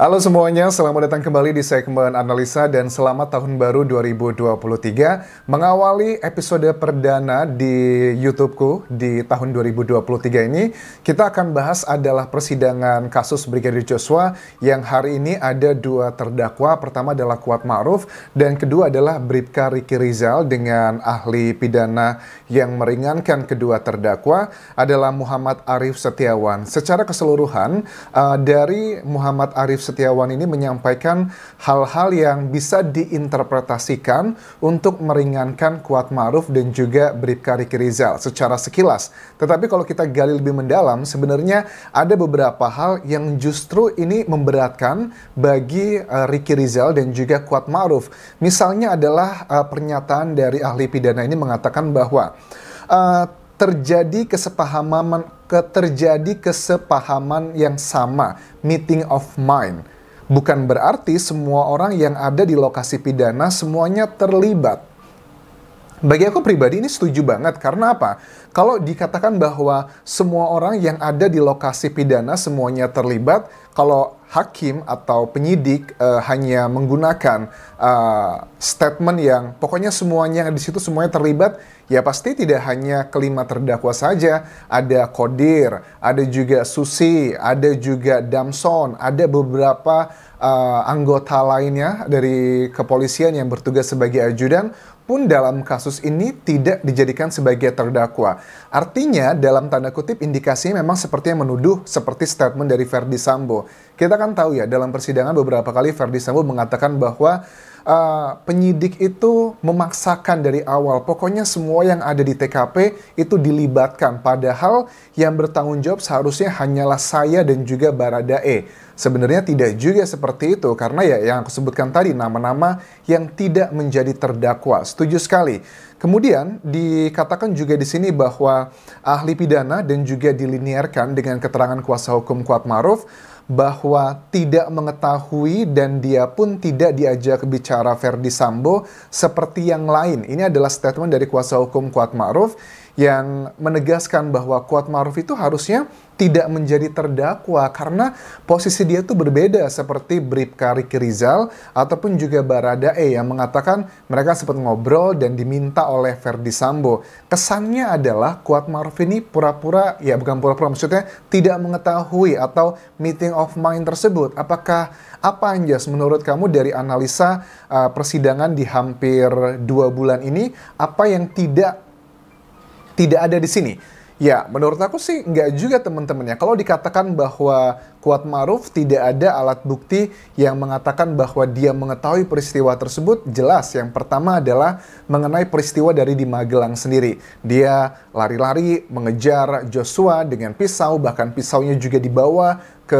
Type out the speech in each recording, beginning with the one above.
Halo semuanya, selamat datang kembali di segmen analisa dan selamat tahun baru 2023 mengawali episode perdana di YouTubeku di tahun 2023 ini kita akan bahas adalah persidangan kasus Brigadir Joshua yang hari ini ada dua terdakwa pertama adalah Kuat Ma'ruf dan kedua adalah Bribka Riki Rizal dengan ahli pidana yang meringankan kedua terdakwa adalah Muhammad Arif Setiawan secara keseluruhan eh, dari Muhammad Arif Setiawan ini menyampaikan hal-hal yang bisa diinterpretasikan untuk meringankan Kuat Maruf dan juga Bribka Riki Rizal secara sekilas. Tetapi kalau kita gali lebih mendalam, sebenarnya ada beberapa hal yang justru ini memberatkan bagi uh, Riki Rizal dan juga Kuat Maruf. Misalnya adalah uh, pernyataan dari ahli pidana ini mengatakan bahwa uh, terjadi kesepahaman terjadi kesepahaman yang sama, meeting of mind. Bukan berarti semua orang yang ada di lokasi pidana semuanya terlibat. Bagi aku pribadi ini setuju banget karena apa? Kalau dikatakan bahwa semua orang yang ada di lokasi pidana semuanya terlibat, kalau hakim atau penyidik uh, hanya menggunakan uh, statement yang pokoknya semuanya di situ semuanya terlibat, ya pasti tidak hanya kelima terdakwa saja, ada Kodir, ada juga Susi, ada juga Damson, ada beberapa uh, anggota lainnya dari kepolisian yang bertugas sebagai ajudan pun dalam kasus ini tidak dijadikan sebagai terdakwa. Artinya dalam tanda kutip indikasinya memang seperti yang menuduh seperti statement dari Verdi Sambo. Kita kan tahu ya dalam persidangan beberapa kali Verdi Sambo mengatakan bahwa uh, penyidik itu memaksakan dari awal. Pokoknya semua yang ada di TKP itu dilibatkan. Padahal yang bertanggung jawab seharusnya hanyalah saya dan juga Baradae. Sebenarnya tidak juga seperti itu karena ya yang aku sebutkan tadi nama-nama yang tidak menjadi terdakwa. Setuju sekali. Kemudian dikatakan juga di sini bahwa ahli pidana dan juga diliniarkan dengan keterangan kuasa hukum Kuat Maruf bahwa tidak mengetahui dan dia pun tidak diajak bicara Verdi Sambo seperti yang lain. Ini adalah statement dari kuasa hukum Kuat Ma'ruf yang menegaskan bahwa kuat Maruf itu harusnya tidak menjadi terdakwa karena posisi dia itu berbeda seperti Bripka Riki Rizal ataupun juga Baradae yang mengatakan mereka sempat ngobrol dan diminta oleh Verdi Sambo. Kesannya adalah kuat Maruf ini pura-pura ya bukan pura-pura maksudnya tidak mengetahui atau meeting of mind tersebut. Apakah apa Anjas menurut kamu dari analisa uh, persidangan di hampir dua bulan ini apa yang tidak tidak ada di sini? Ya, menurut aku sih nggak juga teman-teman ya. Kalau dikatakan bahwa Kuat Maruf tidak ada alat bukti yang mengatakan bahwa dia mengetahui peristiwa tersebut. Jelas, yang pertama adalah mengenai peristiwa dari di Magelang sendiri. Dia lari-lari mengejar Joshua dengan pisau, bahkan pisaunya juga dibawa ke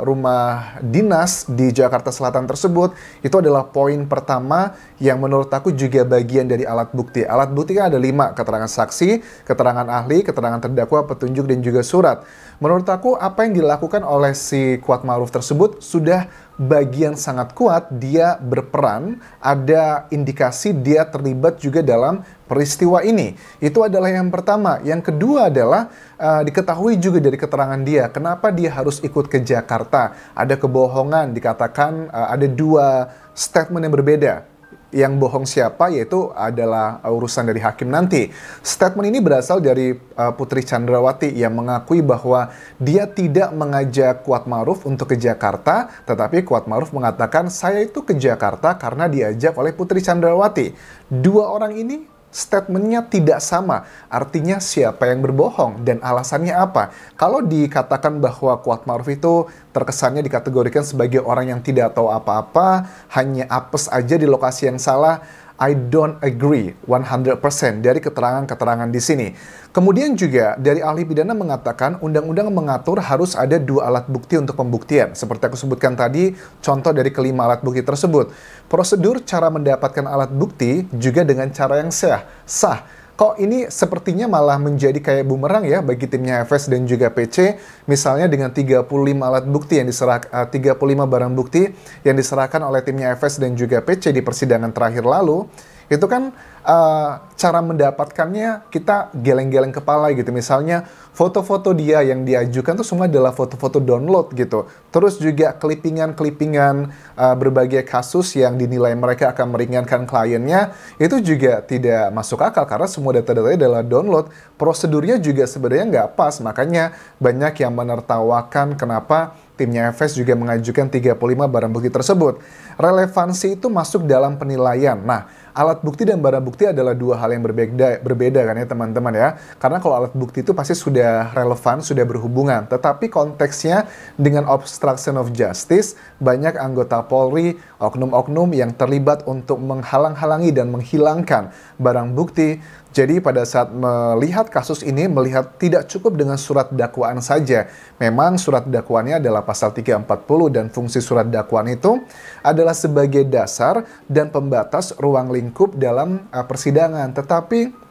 rumah dinas di Jakarta Selatan tersebut itu adalah poin pertama yang menurut aku juga bagian dari alat bukti. Alat bukti kan ada lima, keterangan saksi, keterangan ahli, keterangan terdakwa, petunjuk, dan juga surat. Menurut aku apa yang dilakukan oleh si Kuat Maruf tersebut sudah bagian sangat kuat dia berperan, ada indikasi dia terlibat juga dalam peristiwa ini. Itu adalah yang pertama. Yang kedua adalah uh, diketahui juga dari keterangan dia kenapa dia harus ikut ke Jakarta. Ada kebohongan dikatakan uh, ada dua statement yang berbeda yang bohong siapa yaitu adalah uh, urusan dari hakim nanti. Statement ini berasal dari uh, Putri Chandrawati yang mengakui bahwa dia tidak mengajak Kuat Maruf untuk ke Jakarta, tetapi Kuat Maruf mengatakan saya itu ke Jakarta karena diajak oleh Putri Chandrawati. Dua orang ini statementnya tidak sama. Artinya siapa yang berbohong dan alasannya apa? Kalau dikatakan bahwa Kuat Maruf itu terkesannya dikategorikan sebagai orang yang tidak tahu apa-apa, hanya apes aja di lokasi yang salah, I don't agree 100% dari keterangan-keterangan di sini. Kemudian juga dari ahli pidana mengatakan undang-undang mengatur harus ada dua alat bukti untuk pembuktian. Seperti aku sebutkan tadi, contoh dari kelima alat bukti tersebut. Prosedur cara mendapatkan alat bukti juga dengan cara yang sah. Sah kok ini sepertinya malah menjadi kayak bumerang ya bagi timnya FS dan juga PC misalnya dengan 35 alat bukti yang diserah eh, uh, 35 barang bukti yang diserahkan oleh timnya FS dan juga PC di persidangan terakhir lalu itu kan uh, cara mendapatkannya kita geleng-geleng kepala gitu. Misalnya foto-foto dia yang diajukan tuh semua adalah foto-foto download gitu. Terus juga clippingan-clippingan uh, berbagai kasus yang dinilai mereka akan meringankan kliennya itu juga tidak masuk akal karena semua data-datanya adalah download. Prosedurnya juga sebenarnya nggak pas. Makanya banyak yang menertawakan kenapa timnya FS juga mengajukan 35 barang bukti tersebut. Relevansi itu masuk dalam penilaian. Nah, alat bukti dan barang bukti adalah dua hal yang berbeda, berbeda kan ya teman-teman ya. Karena kalau alat bukti itu pasti sudah relevan, sudah berhubungan. Tetapi konteksnya dengan obstruction of justice, banyak anggota Polri, oknum-oknum yang terlibat untuk menghalang-halangi dan menghilangkan barang bukti. Jadi pada saat melihat kasus ini, melihat tidak cukup dengan surat dakwaan saja. Memang surat dakwaannya adalah pasal 340 dan fungsi surat dakwaan itu adalah sebagai dasar dan pembatas ruang lingkup lingkup dalam uh, persidangan. Tetapi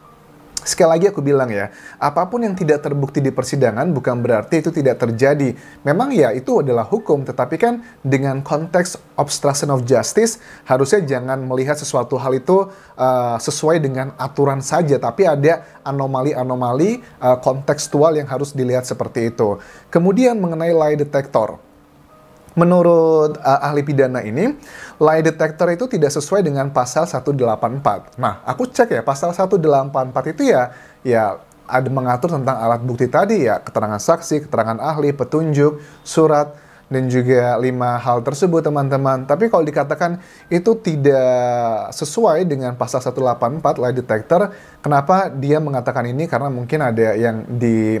Sekali lagi aku bilang ya, apapun yang tidak terbukti di persidangan bukan berarti itu tidak terjadi. Memang ya itu adalah hukum, tetapi kan dengan konteks obstruction of justice harusnya jangan melihat sesuatu hal itu uh, sesuai dengan aturan saja, tapi ada anomali-anomali uh, kontekstual yang harus dilihat seperti itu. Kemudian mengenai lie detector. Menurut uh, ahli pidana ini, lie detector itu tidak sesuai dengan pasal 184. Nah, aku cek ya, pasal 184 itu ya ya ada mengatur tentang alat bukti tadi ya, keterangan saksi, keterangan ahli, petunjuk, surat, dan juga lima hal tersebut teman-teman. Tapi kalau dikatakan itu tidak sesuai dengan pasal 184 lie detector, kenapa dia mengatakan ini? Karena mungkin ada yang di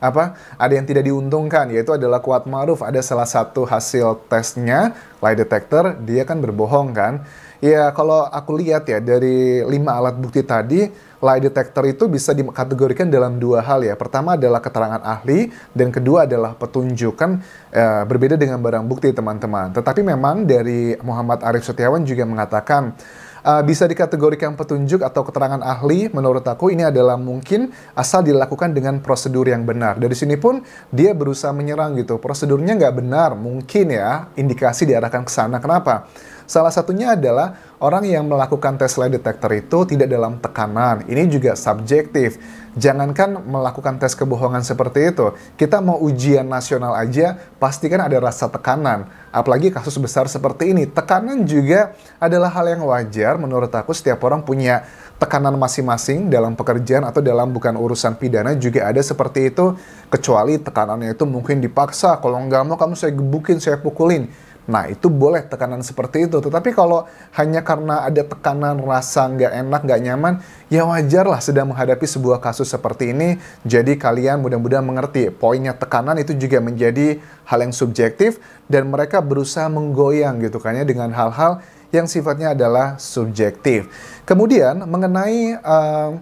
apa ada yang tidak diuntungkan yaitu adalah kuat maruf ada salah satu hasil tesnya lie detector dia kan berbohong kan ya kalau aku lihat ya dari lima alat bukti tadi lie detector itu bisa dikategorikan dalam dua hal ya pertama adalah keterangan ahli dan kedua adalah petunjukan e, eh, berbeda dengan barang bukti teman-teman tetapi memang dari Muhammad Arief Setiawan juga mengatakan uh, bisa dikategorikan petunjuk atau keterangan ahli menurut aku ini adalah mungkin asal dilakukan dengan prosedur yang benar. Dari sini pun dia berusaha menyerang gitu. Prosedurnya nggak benar, mungkin ya indikasi diarahkan ke sana. Kenapa? Salah satunya adalah orang yang melakukan tes lie detector itu tidak dalam tekanan. Ini juga subjektif jangankan melakukan tes kebohongan seperti itu, kita mau ujian nasional aja, pastikan ada rasa tekanan. Apalagi kasus besar seperti ini, tekanan juga adalah hal yang wajar menurut aku. Setiap orang punya tekanan masing-masing dalam pekerjaan atau dalam bukan urusan pidana juga ada seperti itu. Kecuali tekanannya itu mungkin dipaksa, kalau nggak mau kamu saya gebukin, saya pukulin Nah itu boleh tekanan seperti itu. Tetapi kalau hanya karena ada tekanan rasa nggak enak, nggak nyaman, ya wajarlah sedang menghadapi sebuah kasus seperti ini. Jadi kalian mudah-mudahan mengerti. Poinnya tekanan itu juga menjadi hal yang subjektif dan mereka berusaha menggoyang gitu kan ya dengan hal-hal yang sifatnya adalah subjektif. Kemudian mengenai uh,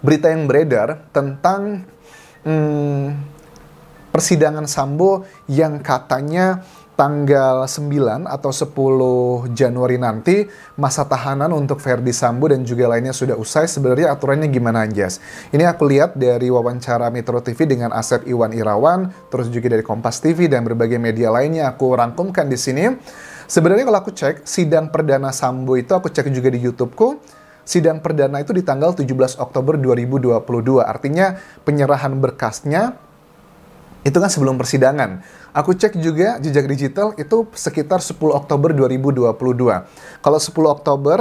berita yang beredar tentang hmm, persidangan Sambo yang katanya tanggal 9 atau 10 Januari nanti masa tahanan untuk Verdi Sambo dan juga lainnya sudah usai. Sebenarnya aturannya gimana Anjas? Ini aku lihat dari wawancara Metro TV dengan Asep Iwan Irawan, terus juga dari Kompas TV dan berbagai media lainnya aku rangkumkan di sini. Sebenarnya kalau aku cek sidang perdana Sambo itu aku cek juga di YouTubeku sidang perdana itu di tanggal 17 Oktober 2022. Artinya penyerahan berkasnya itu kan sebelum persidangan. Aku cek juga jejak digital itu sekitar 10 Oktober 2022. Kalau 10 Oktober,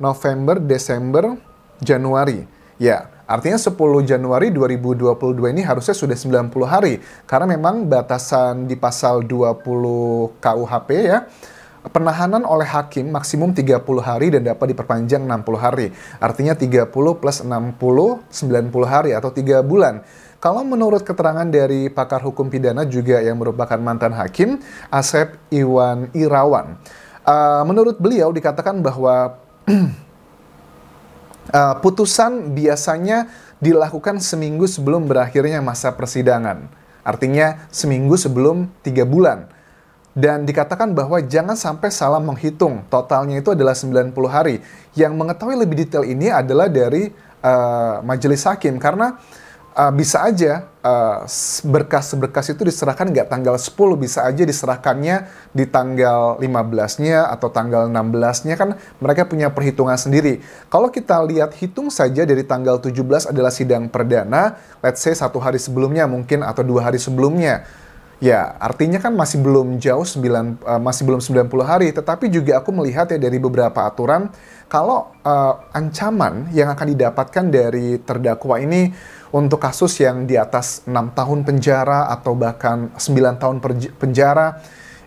November, Desember, Januari. Ya, artinya 10 Januari 2022 ini harusnya sudah 90 hari. Karena memang batasan di pasal 20 KUHP ya, penahanan oleh hakim maksimum 30 hari dan dapat diperpanjang 60 hari. Artinya 30 plus 60, 90 hari atau 3 bulan. Kalau menurut keterangan dari pakar hukum pidana juga yang merupakan mantan hakim, Asep Iwan Irawan, uh, menurut beliau dikatakan bahwa uh, putusan biasanya dilakukan seminggu sebelum berakhirnya masa persidangan. Artinya seminggu sebelum tiga bulan dan dikatakan bahwa jangan sampai salah menghitung. Totalnya itu adalah 90 hari. Yang mengetahui lebih detail ini adalah dari uh, majelis hakim karena uh, bisa aja eh, berkas-berkas uh, itu diserahkan nggak tanggal 10, bisa aja diserahkannya di tanggal 15-nya atau tanggal 16-nya kan mereka punya perhitungan sendiri. Kalau kita lihat hitung saja dari tanggal 17 adalah sidang perdana, let's say satu hari sebelumnya mungkin atau dua hari sebelumnya. Ya, artinya kan masih belum jauh 9 uh, eh, masih belum 90 hari, tetapi juga aku melihat ya dari beberapa aturan kalau uh, ancaman yang akan didapatkan dari terdakwa ini untuk kasus yang di atas 6 tahun penjara atau bahkan 9 tahun penjara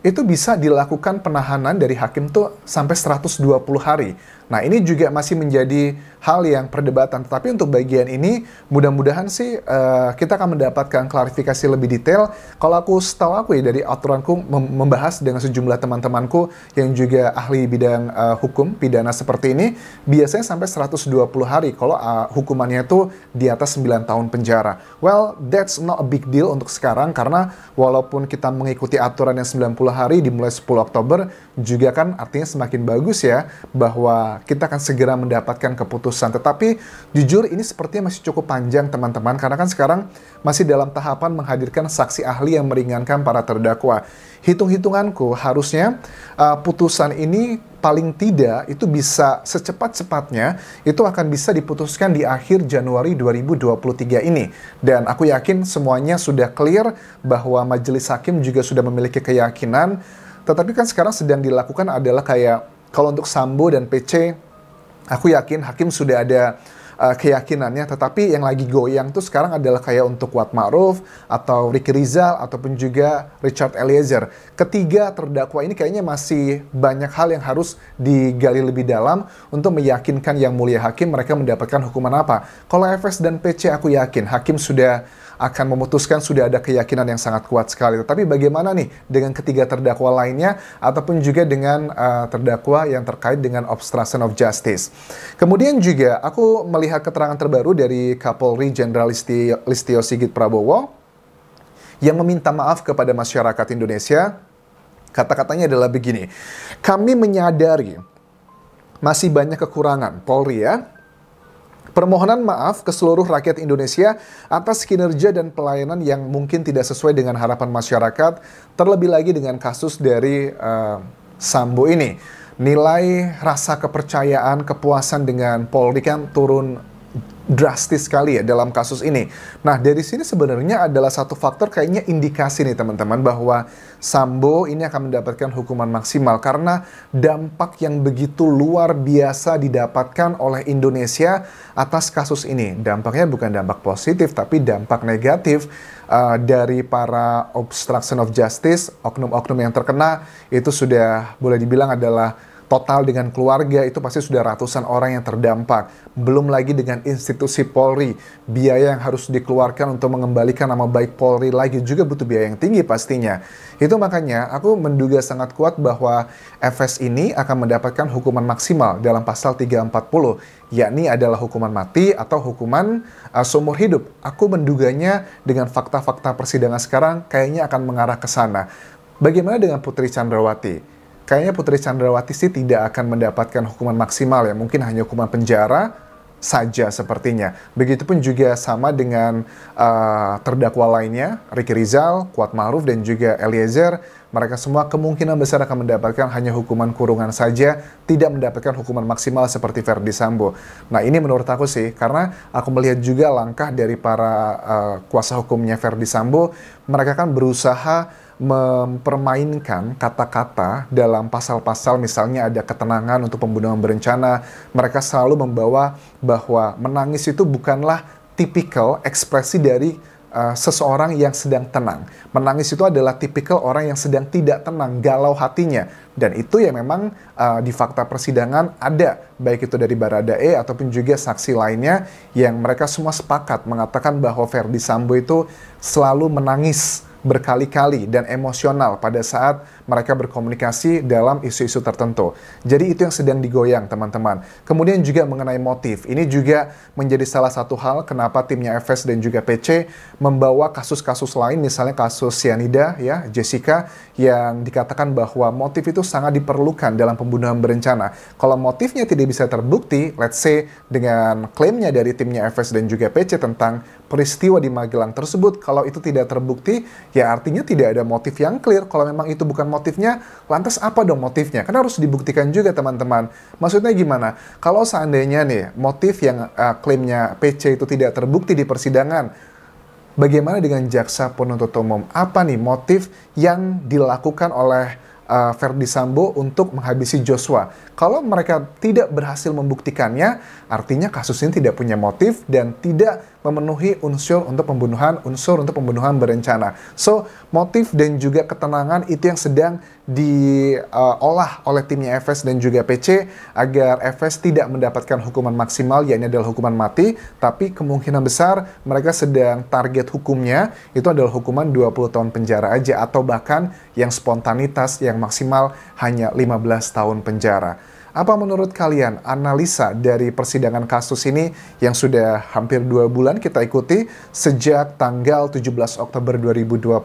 itu bisa dilakukan penahanan dari hakim tuh sampai 120 hari Nah, ini juga masih menjadi hal yang perdebatan. Tetapi untuk bagian ini, mudah-mudahan sih uh, kita akan mendapatkan klarifikasi lebih detail. Kalau aku setahu aku ya dari aturanku membahas dengan sejumlah teman-temanku yang juga ahli bidang uh, hukum pidana seperti ini, biasanya sampai 120 hari kalau uh, hukumannya itu di atas 9 tahun penjara. Well, that's not a big deal untuk sekarang karena walaupun kita mengikuti aturan yang 90 hari dimulai 10 Oktober juga kan artinya semakin bagus ya bahwa kita akan segera mendapatkan keputusan. Tetapi jujur ini sepertinya masih cukup panjang teman-teman, karena kan sekarang masih dalam tahapan menghadirkan saksi ahli yang meringankan para terdakwa. Hitung-hitunganku harusnya uh, putusan ini paling tidak itu bisa secepat-cepatnya itu akan bisa diputuskan di akhir Januari 2023 ini. Dan aku yakin semuanya sudah clear bahwa majelis hakim juga sudah memiliki keyakinan tetapi kan sekarang sedang dilakukan adalah kayak kalau untuk Sambo dan PC, aku yakin hakim sudah ada uh, keyakinannya. Tetapi yang lagi goyang tuh sekarang adalah kayak untuk Wat Ma'ruf atau Ricky Rizal ataupun juga Richard Eliezer. Ketiga terdakwa ini kayaknya masih banyak hal yang harus digali lebih dalam untuk meyakinkan yang mulia hakim mereka mendapatkan hukuman apa. Kalau FS dan PC aku yakin hakim sudah akan memutuskan sudah ada keyakinan yang sangat kuat sekali. Tetapi bagaimana nih dengan ketiga terdakwa lainnya ataupun juga dengan uh, terdakwa yang terkait dengan obstruction of justice. Kemudian juga aku melihat keterangan terbaru dari Kapolri Jenderal Listio Sigit Prabowo yang meminta maaf kepada masyarakat Indonesia. Kata-katanya adalah begini, kami menyadari masih banyak kekurangan Polri ya Permohonan maaf ke seluruh rakyat Indonesia atas kinerja dan pelayanan yang mungkin tidak sesuai dengan harapan masyarakat, terlebih lagi dengan kasus dari uh, Sambo ini. Nilai rasa kepercayaan, kepuasan dengan Polri kan turun drastis sekali ya dalam kasus ini. Nah, dari sini sebenarnya adalah satu faktor kayaknya indikasi nih teman-teman bahwa Sambo ini akan mendapatkan hukuman maksimal karena dampak yang begitu luar biasa didapatkan oleh Indonesia atas kasus ini. Dampaknya bukan dampak positif tapi dampak negatif uh, dari para obstruction of justice, oknum-oknum yang terkena itu sudah boleh dibilang adalah total dengan keluarga itu pasti sudah ratusan orang yang terdampak. Belum lagi dengan institusi Polri, biaya yang harus dikeluarkan untuk mengembalikan nama baik Polri lagi juga butuh biaya yang tinggi pastinya. Itu makanya aku menduga sangat kuat bahwa FS ini akan mendapatkan hukuman maksimal dalam pasal 340, yakni adalah hukuman mati atau hukuman uh, seumur hidup. Aku menduganya dengan fakta-fakta persidangan sekarang kayaknya akan mengarah ke sana. Bagaimana dengan Putri Chandrawati? kayaknya Putri Chandrawati sih tidak akan mendapatkan hukuman maksimal ya, mungkin hanya hukuman penjara saja sepertinya. Begitupun juga sama dengan uh, terdakwa lainnya, Riki Rizal, Kuat Maruf, dan juga Eliezer. Mereka semua kemungkinan besar akan mendapatkan hanya hukuman kurungan saja, tidak mendapatkan hukuman maksimal seperti Verdi Sambo. Nah ini menurut aku sih, karena aku melihat juga langkah dari para uh, kuasa hukumnya Verdi Sambo, mereka kan berusaha mempermainkan kata-kata dalam pasal-pasal misalnya ada ketenangan untuk pembunuhan berencana mereka selalu membawa bahwa menangis itu bukanlah tipikal ekspresi dari uh, seseorang yang sedang tenang menangis itu adalah tipikal orang yang sedang tidak tenang galau hatinya dan itu yang memang uh, di fakta persidangan ada baik itu dari Baradae ataupun juga saksi lainnya yang mereka semua sepakat mengatakan bahwa Verdi Sambo itu selalu menangis berkali-kali dan emosional pada saat mereka berkomunikasi dalam isu-isu tertentu. Jadi itu yang sedang digoyang teman-teman. Kemudian juga mengenai motif, ini juga menjadi salah satu hal kenapa timnya FS dan juga PC membawa kasus-kasus lain, misalnya kasus Sianida ya, Jessica yang dikatakan bahwa motif itu sangat diperlukan dalam pembunuhan berencana. Kalau motifnya tidak bisa terbukti, let's say dengan klaimnya dari timnya FS dan juga PC tentang peristiwa di Magelang tersebut, kalau itu tidak terbukti, ya artinya tidak ada motif yang clear. Kalau memang itu bukan motifnya, lantas apa dong motifnya? Karena harus dibuktikan juga teman-teman. Maksudnya gimana? Kalau seandainya nih motif yang uh, klaimnya PC itu tidak terbukti di persidangan, bagaimana dengan jaksa penuntut umum? Apa nih motif yang dilakukan oleh uh, Verdi Sambo untuk menghabisi Joshua. Kalau mereka tidak berhasil membuktikannya, artinya kasus ini tidak punya motif dan tidak memenuhi unsur untuk pembunuhan, unsur untuk pembunuhan berencana. So, motif dan juga ketenangan itu yang sedang diolah eh, uh, oleh timnya FS dan juga PC agar FS tidak mendapatkan hukuman maksimal, yaitu adalah hukuman mati, tapi kemungkinan besar mereka sedang target hukumnya itu adalah hukuman 20 tahun penjara aja atau bahkan yang spontanitas yang maksimal hanya 15 tahun penjara. Apa menurut kalian analisa dari persidangan kasus ini yang sudah hampir dua bulan kita ikuti sejak tanggal 17 Oktober 2022?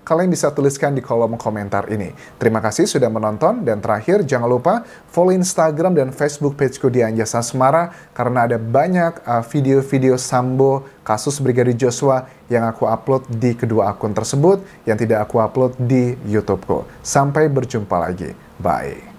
Kalian bisa tuliskan di kolom komentar ini. Terima kasih sudah menonton dan terakhir jangan lupa follow Instagram dan Facebook pageku di Anjasa Semara karena ada banyak uh, video-video Sambo kasus Brigadir Joshua yang aku upload di kedua akun tersebut yang tidak aku upload di YouTubeku. Sampai berjumpa lagi. Bye.